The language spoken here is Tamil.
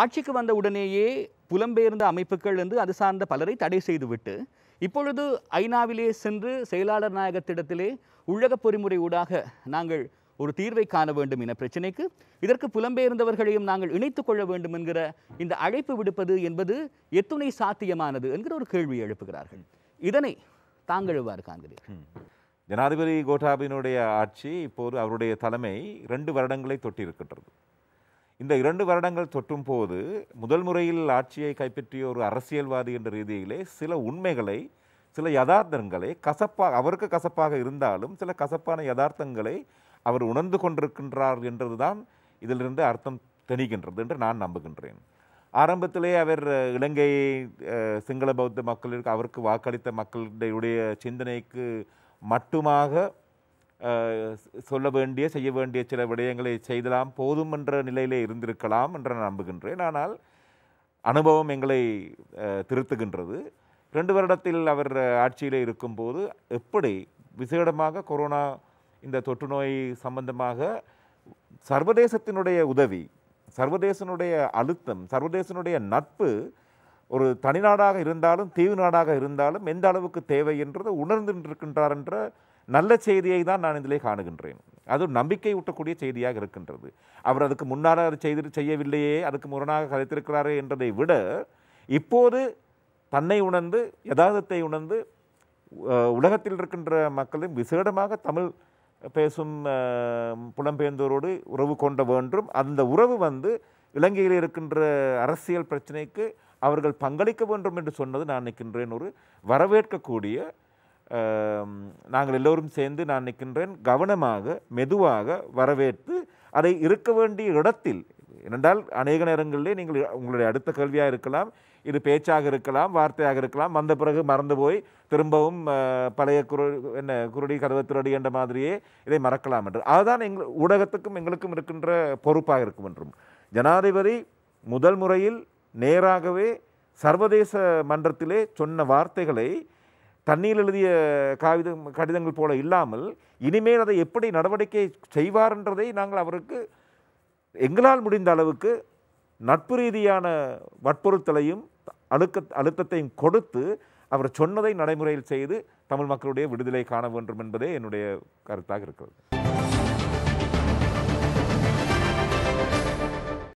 ஆட்சிக்கு வந்த உடனேயே புலம்பெயர்ந்த அமைப்புகள் வந்து அது சார்ந்த பலரை தடை செய்துவிட்டு இப்பொழுது ஐநாவிலே சென்று செயலாளர் நாயகத்திடத்திலே உள்ளக பொறிமுறை ஊடாக நாங்கள் ஒரு தீர்வை காண வேண்டும் என பிரச்சனைக்கு இதற்கு புலம்பெயர்ந்தவர்களையும் நாங்கள் இணைத்துக் கொள்ள வேண்டும் என்கிற இந்த அழைப்பு விடுப்பது என்பது எத்துணை சாத்தியமானது என்கிற ஒரு கேள்வி எழுப்புகிறார்கள் இதனை தாங்கள் எவ்வாறு காண்கிறீர்கள் ஜனாதிபதி கோட்டாபினுடைய ஆட்சி இப்போது அவருடைய தலைமை ரெண்டு வருடங்களை தொட்டிருக்கின்றது இந்த இரண்டு வருடங்கள் தொட்டும் போது முதல் முறையில் ஆட்சியை கைப்பற்றிய ஒரு அரசியல்வாதி என்ற ரீதியிலே சில உண்மைகளை சில யதார்த்தங்களை கசப்பாக அவருக்கு கசப்பாக இருந்தாலும் சில கசப்பான யதார்த்தங்களை அவர் உணர்ந்து கொண்டிருக்கின்றார் என்றதுதான் இதிலிருந்து அர்த்தம் தெணிகின்றது என்று நான் நம்புகின்றேன் ஆரம்பத்திலே அவர் இலங்கை சிங்கள பௌத்த மக்களுக்கு அவருக்கு வாக்களித்த மக்களுடைய சிந்தனைக்கு மட்டுமாக சொல்ல வேண்டிய செய்ய வேண்டிய சில விடயங்களை செய்தலாம் போதும் என்ற நிலையிலே இருந்திருக்கலாம் என்று நான் நம்புகின்றேன் ஆனால் அனுபவம் எங்களை திருத்துகின்றது ரெண்டு வருடத்தில் அவர் ஆட்சியில் இருக்கும்போது எப்படி விசேடமாக கொரோனா இந்த தொற்று நோய் சம்பந்தமாக சர்வதேசத்தினுடைய உதவி சர்வதேசனுடைய அழுத்தம் சர்வதேசனுடைய நட்பு ஒரு தனிநாடாக இருந்தாலும் தீவு நாடாக இருந்தாலும் எந்த அளவுக்கு தேவை என்றதை இருக்கின்றார் என்ற நல்ல செய்தியை தான் நான் இதிலே காணுகின்றேன் அது நம்பிக்கை ஊட்டக்கூடிய செய்தியாக இருக்கின்றது அவர் அதுக்கு முன்னால் அது செய்து செய்யவில்லையே அதுக்கு முரணாக கதைத்திருக்கிறாரே என்றதை விட இப்போது தன்னை உணர்ந்து யதார்த்தத்தை உணர்ந்து உலகத்தில் இருக்கின்ற மக்களும் விசேடமாக தமிழ் பேசும் புலம்பெயர்ந்தோரோடு உறவு கொண்ட வேண்டும் அந்த உறவு வந்து இலங்கையில் இருக்கின்ற அரசியல் பிரச்சனைக்கு அவர்கள் பங்களிக்க வேண்டும் என்று சொன்னது நான் நினைக்கின்றேன் ஒரு வரவேற்கக்கூடிய நாங்கள் எல்லோரும் சேர்ந்து நான் நிற்கின்றேன் கவனமாக மெதுவாக வரவேற்று அதை இருக்க வேண்டிய இடத்தில் ஏனென்றால் அநேக நேரங்களிலே நீங்கள் உங்களுடைய அடுத்த கேள்வியாக இருக்கலாம் இது பேச்சாக இருக்கலாம் வார்த்தையாக இருக்கலாம் வந்த பிறகு மறந்து போய் திரும்பவும் பழைய குரு என்ன குருடி கதவை திருடி என்ற மாதிரியே இதை மறக்கலாம் என்று அதுதான் எங்கள் ஊடகத்துக்கும் எங்களுக்கும் இருக்கின்ற பொறுப்பாக இருக்கும் என்றும் ஜனாதிபதி முதல் முறையில் நேராகவே சர்வதேச மன்றத்திலே சொன்ன வார்த்தைகளை தண்ணீர் எழுதிய காகிதம் கடிதங்கள் போல இல்லாமல் இனிமேல் அதை எப்படி நடவடிக்கை செய்வார்ன்றதை நாங்கள் அவருக்கு எங்களால் முடிந்த அளவுக்கு நட்பு ரீதியான வற்புறுத்தலையும் அழுக்க அழுத்தத்தையும் கொடுத்து அவர் சொன்னதை நடைமுறையில் செய்து தமிழ் மக்களுடைய விடுதலை காண வேண்டும் என்பதே என்னுடைய கருத்தாக இருக்கிறது